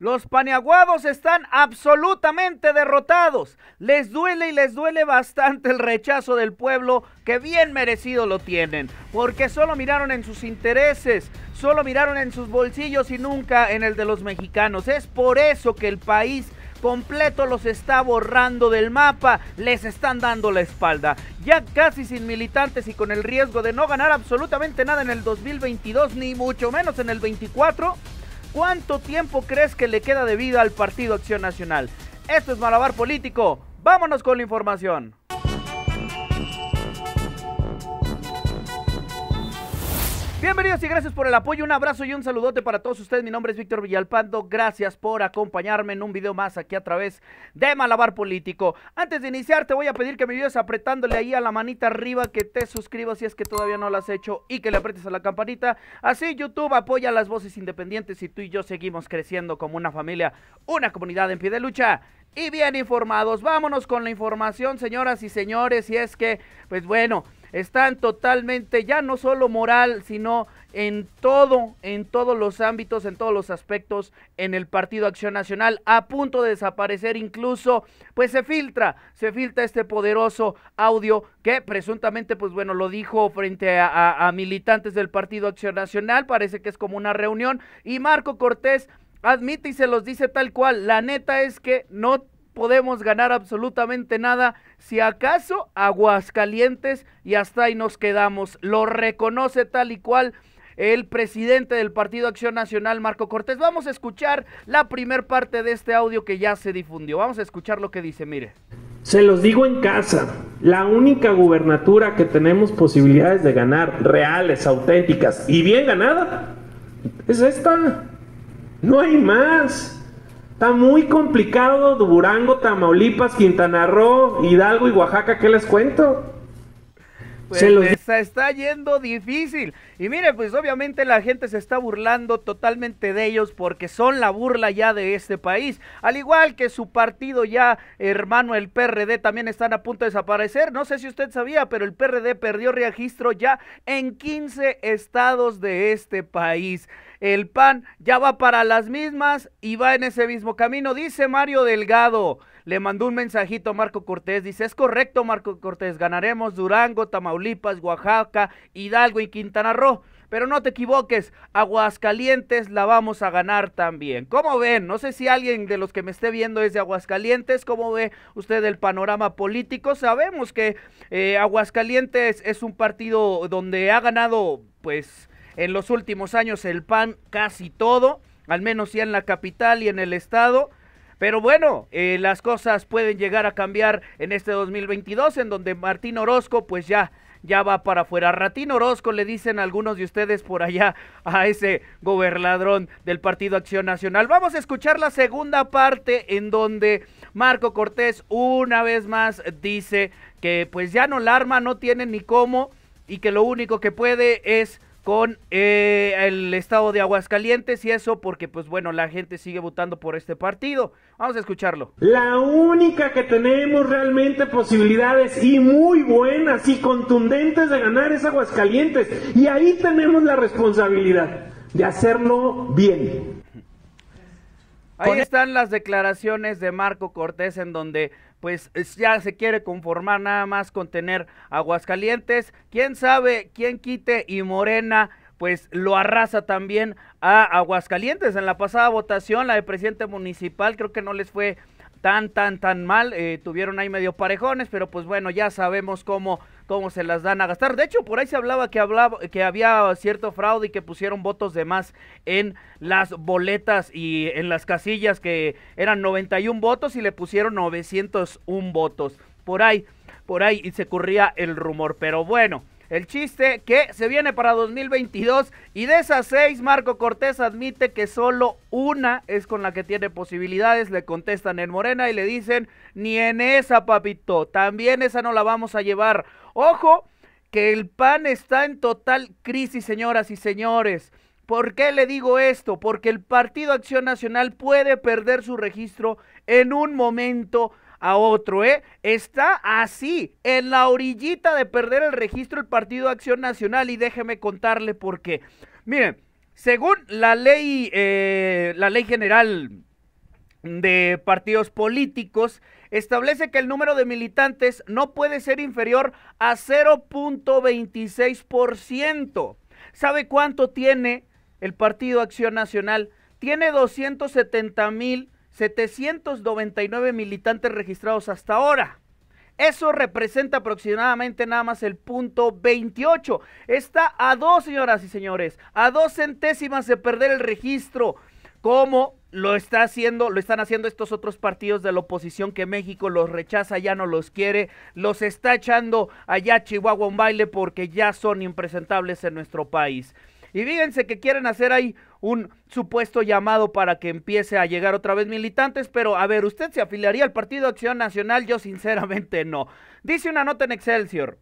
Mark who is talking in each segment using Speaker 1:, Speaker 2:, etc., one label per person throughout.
Speaker 1: Los paneaguados están absolutamente derrotados. Les duele y les duele bastante el rechazo del pueblo que bien merecido lo tienen, porque solo miraron en sus intereses, solo miraron en sus bolsillos y nunca en el de los mexicanos. Es por eso que el país completo los está borrando del mapa, les están dando la espalda. Ya casi sin militantes y con el riesgo de no ganar absolutamente nada en el 2022, ni mucho menos en el 24. ¿Cuánto tiempo crees que le queda de vida al Partido Acción Nacional? Esto es Malabar Político. Vámonos con la información. Bienvenidos y gracias por el apoyo. Un abrazo y un saludote para todos ustedes. Mi nombre es Víctor Villalpando. Gracias por acompañarme en un video más aquí a través de Malabar Político. Antes de iniciar, te voy a pedir que me ayudes apretándole ahí a la manita arriba, que te suscribas si es que todavía no lo has hecho y que le apretes a la campanita. Así YouTube apoya las voces independientes y tú y yo seguimos creciendo como una familia, una comunidad en pie de lucha y bien informados. Vámonos con la información, señoras y señores, y es que, pues bueno, están totalmente, ya no solo moral, sino en todo, en todos los ámbitos, en todos los aspectos, en el Partido Acción Nacional, a punto de desaparecer incluso, pues se filtra, se filtra este poderoso audio que presuntamente, pues bueno, lo dijo frente a, militantes del Partido Acción Nacional, parece que es como una reunión, y Marco Cortés admite y se los dice tal cual. La neta es que no podemos ganar absolutamente nada, si acaso Aguascalientes y hasta ahí nos quedamos. Lo reconoce tal y cual el presidente del Partido Acción Nacional, Marco Cortés. Vamos a escuchar la primer parte de este audio que ya se difundió. Vamos a escuchar lo que dice, mire. Se los digo en casa, la única gubernatura que tenemos posibilidades de ganar reales, auténticas y bien ganada es esta. No hay más. Está muy complicado Durango, Tamaulipas, Quintana Roo, Hidalgo y Oaxaca, ¿qué les cuento? Pues se está yendo difícil. Y mire, pues obviamente la gente se está burlando totalmente de ellos porque son la burla ya de este país. Al igual que su partido ya, hermano, el PRD, también están a punto de desaparecer. No sé si usted sabía, pero el PRD perdió registro ya en 15 estados de este país el PAN ya va para las mismas y va en ese mismo camino. Dice Mario Delgado, le mandó un mensajito a Marco Cortés, dice, es correcto Marco Cortés, ganaremos Durango, Tamaulipas, Oaxaca, Hidalgo y Quintana Roo. Pero no te equivoques, Aguascalientes la vamos a ganar también. ¿Cómo ven? No sé si alguien de los que me esté viendo es de Aguascalientes. ¿Cómo ve usted el panorama político? Sabemos que eh, Aguascalientes es un partido donde ha ganado, pues, en los últimos años el PAN casi todo, al menos ya en la capital y en el estado. Pero bueno, eh, las cosas pueden llegar a cambiar en este 2022, en donde Martín Orozco pues ya ya va para afuera. Ratín Orozco le dicen algunos de ustedes por allá a ese goberladrón del Partido Acción Nacional. Vamos a escuchar la segunda parte en donde Marco Cortés una vez más dice que pues ya no la arma, no tiene ni cómo y que lo único que puede es con eh, el estado de Aguascalientes y eso porque pues bueno, la gente sigue votando por este partido. Vamos a escucharlo. La única que tenemos realmente posibilidades y muy buenas y contundentes de ganar es Aguascalientes y ahí tenemos la responsabilidad de hacerlo bien. Ahí están las declaraciones de Marco Cortés en donde pues ya se quiere conformar nada más con tener Aguascalientes. Quién sabe quién quite y Morena pues lo arrasa también a Aguascalientes. En la pasada votación, la de presidente municipal, creo que no les fue tan, tan, tan mal. Eh, tuvieron ahí medio parejones, pero pues bueno, ya sabemos cómo cómo se las dan a gastar. De hecho, por ahí se hablaba que, hablaba, que había cierto fraude y que pusieron votos de más en las boletas y en las casillas que eran 91 votos y le pusieron 901 votos. Por ahí, por ahí y se corría el rumor, pero bueno. El chiste que se viene para 2022 y de esas seis, Marco Cortés admite que solo una es con la que tiene posibilidades. Le contestan en Morena y le dicen, ni en esa, papito, también esa no la vamos a llevar. Ojo, que el PAN está en total crisis, señoras y señores. ¿Por qué le digo esto? Porque el Partido Acción Nacional puede perder su registro en un momento a otro, ¿eh? Está así, en la orillita de perder el registro el Partido Acción Nacional y déjeme contarle por qué. Miren, según la ley, eh, la ley general de partidos políticos, establece que el número de militantes no puede ser inferior a 0.26%. ¿Sabe cuánto tiene el Partido Acción Nacional? Tiene 270 mil 799 militantes registrados hasta ahora. Eso representa aproximadamente nada más el punto 28. Está a dos, señoras y señores, a dos centésimas de perder el registro como lo está haciendo, lo están haciendo estos otros partidos de la oposición que México los rechaza, ya no los quiere, los está echando allá a Chihuahua un baile porque ya son impresentables en nuestro país. Y fíjense que quieren hacer ahí un supuesto llamado para que empiece a llegar otra vez militantes, pero a ver, ¿usted se afiliaría al Partido Acción Nacional? Yo sinceramente no. Dice una nota en Excelsior.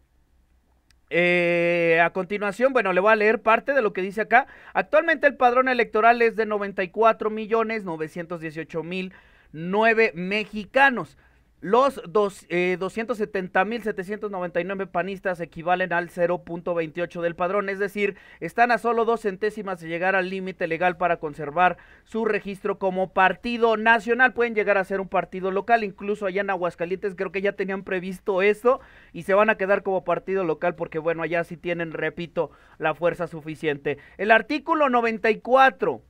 Speaker 1: Eh, a continuación, bueno, le voy a leer parte de lo que dice acá. Actualmente el padrón electoral es de cuatro millones 918 mil nueve mexicanos. Los dos, eh, y 270.799 panistas equivalen al 0.28 del padrón, es decir, están a solo dos centésimas de llegar al límite legal para conservar su registro como partido nacional. Pueden llegar a ser un partido local, incluso allá en Aguascalientes creo que ya tenían previsto eso, y se van a quedar como partido local porque bueno, allá sí tienen, repito, la fuerza suficiente. El artículo 94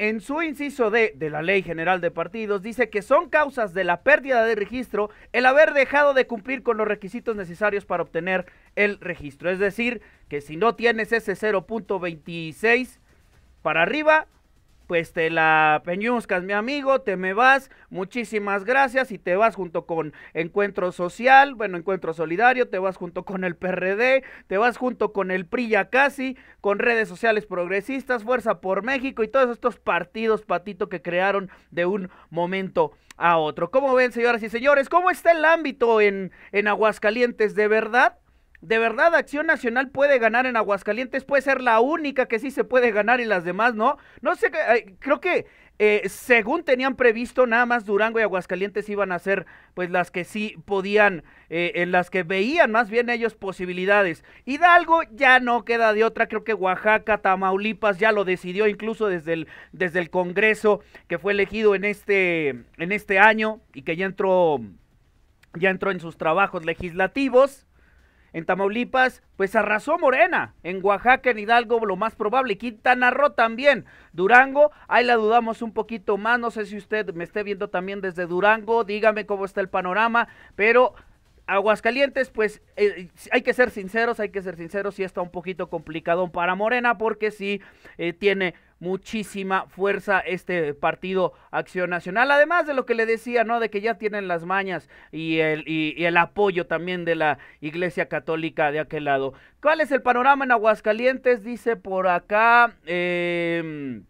Speaker 1: en su inciso D de la Ley General de Partidos dice que son causas de la pérdida de registro el haber dejado de cumplir con los requisitos necesarios para obtener el registro. Es decir, que si no tienes ese 0.26 para arriba, pues te la peñuscas, mi amigo, te me vas, muchísimas gracias y te vas junto con Encuentro Social, bueno, Encuentro Solidario, te vas junto con el PRD, te vas junto con el PRI ya casi, con redes sociales progresistas, Fuerza por México y todos estos partidos, patito, que crearon de un momento a otro. ¿Cómo ven, señoras y señores? ¿Cómo está el ámbito en, en Aguascalientes? ¿De verdad? ¿De verdad Acción Nacional puede ganar en Aguascalientes? Puede ser la única que sí se puede ganar y las demás no. No sé, creo que eh, según tenían previsto, nada más Durango y Aguascalientes iban a ser pues las que sí podían, eh, en las que veían más bien ellos posibilidades. Hidalgo ya no queda de otra, creo que Oaxaca, Tamaulipas ya lo decidió incluso desde el, desde el Congreso que fue elegido en este, en este año y que ya entró, ya entró en sus trabajos legislativos. En Tamaulipas, pues arrasó Morena. En Oaxaca, en Hidalgo, lo más probable. Quintana Roo también. Durango, ahí la dudamos un poquito más. No sé si usted me esté viendo también desde Durango. Dígame cómo está el panorama. Pero Aguascalientes, pues eh, hay que ser sinceros, hay que ser sinceros, sí está un poquito complicado para Morena porque sí eh, tiene muchísima fuerza este partido Acción Nacional, además de lo que le decía, ¿no? De que ya tienen las mañas y el, y, el apoyo también de la Iglesia Católica de aquel lado. ¿Cuál es el panorama en Aguascalientes? Dice por acá... Eh,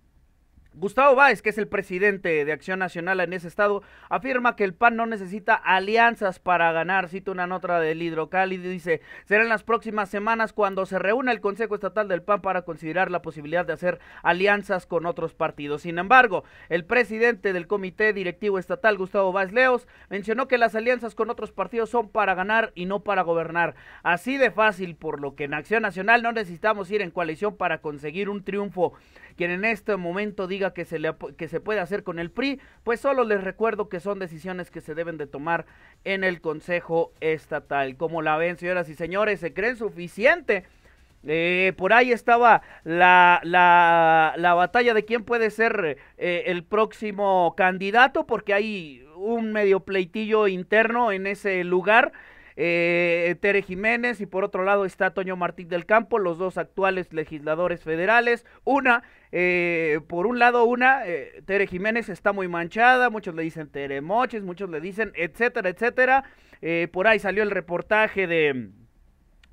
Speaker 1: Gustavo Báez, que es el presidente de Acción Nacional en ese estado, afirma que el PAN no necesita alianzas para ganar. Cita una nota del Hidrocal y dice, serán las próximas semanas cuando se reúna el Consejo Estatal del PAN para considerar la posibilidad de hacer alianzas con otros partidos. Sin embargo, el presidente del Comité Directivo Estatal, Gustavo Báez Leos, mencionó que las alianzas con otros partidos son para ganar y no para gobernar. Así de fácil, por lo que en Acción Nacional no necesitamos ir en coalición para conseguir un triunfo. Quien en este momento diga que se, le, que se puede hacer con el PRI, pues solo les recuerdo que son decisiones que se deben de tomar en el Consejo Estatal. Como la ven, señoras y señores, se creen suficiente. Eh, por ahí estaba la, la, la, batalla de quién puede ser eh, el próximo candidato, porque hay un medio pleitillo interno en ese lugar eh, Tere Jiménez y por otro lado está Toño Martín del Campo, los dos actuales legisladores federales. Una, eh, por un lado, una, eh, Tere Jiménez está muy manchada, muchos le dicen Tere Moches, muchos le dicen, etcétera, etcétera. Eh, por ahí salió el reportaje de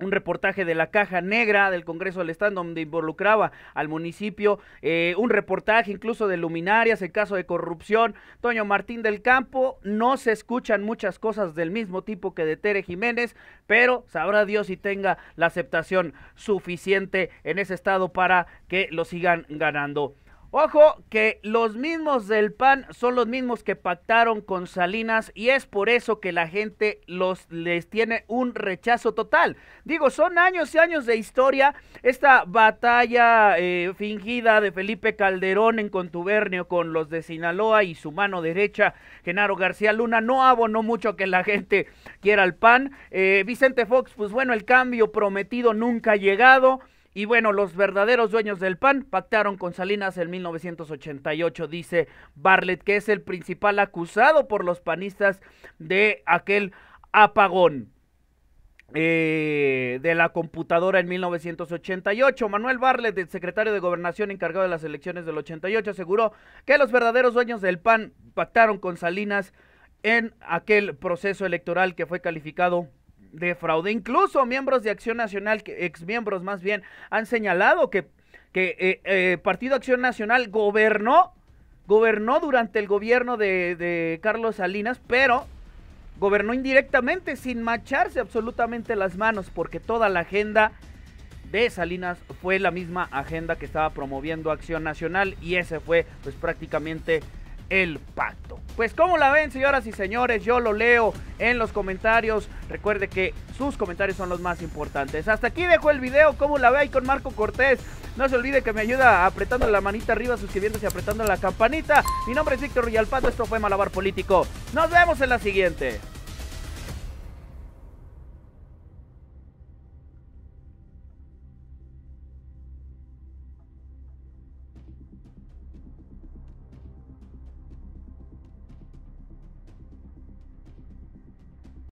Speaker 1: un reportaje de la Caja Negra del Congreso del Estado donde involucraba al municipio, eh, un reportaje incluso de luminarias, el caso de corrupción, Toño Martín del Campo, no se escuchan muchas cosas del mismo tipo que de Tere Jiménez, pero sabrá Dios si tenga la aceptación suficiente en ese estado para que lo sigan ganando. Ojo que los mismos del PAN son los mismos que pactaron con Salinas y es por eso que la gente los les tiene un rechazo total. Digo, son años y años de historia esta batalla eh, fingida de Felipe Calderón en contubernio con los de Sinaloa y su mano derecha Genaro García Luna no abonó mucho que la gente quiera el PAN. Eh, Vicente Fox, pues bueno, el cambio prometido nunca ha llegado. Y bueno, los verdaderos dueños del PAN pactaron con Salinas en 1988, dice barlett que es el principal acusado por los panistas de aquel apagón. Eh, de la computadora en 1988. Manuel Barlet, el secretario de Gobernación encargado de las elecciones del 88, aseguró que los verdaderos dueños del PAN pactaron con Salinas en aquel proceso electoral que fue calificado de fraude. Incluso miembros de Acción Nacional, ex miembros más bien, han señalado que, que eh, eh, Partido Acción Nacional gobernó, gobernó durante el gobierno de, de Carlos Salinas, pero gobernó indirectamente sin macharse absolutamente las manos, porque toda la agenda de Salinas fue la misma agenda que estaba promoviendo Acción Nacional y ese fue pues prácticamente el pacto. Pues como la ven, señoras y señores, yo lo leo en los comentarios. Recuerde que sus comentarios son los más importantes. Hasta aquí dejo el video, como la ve ahí con Marco Cortés. No se olvide que me ayuda apretando la manita arriba, suscribiéndose y apretando la campanita. Mi nombre es Víctor Villalpando, esto fue Malabar Político. Nos vemos en la siguiente.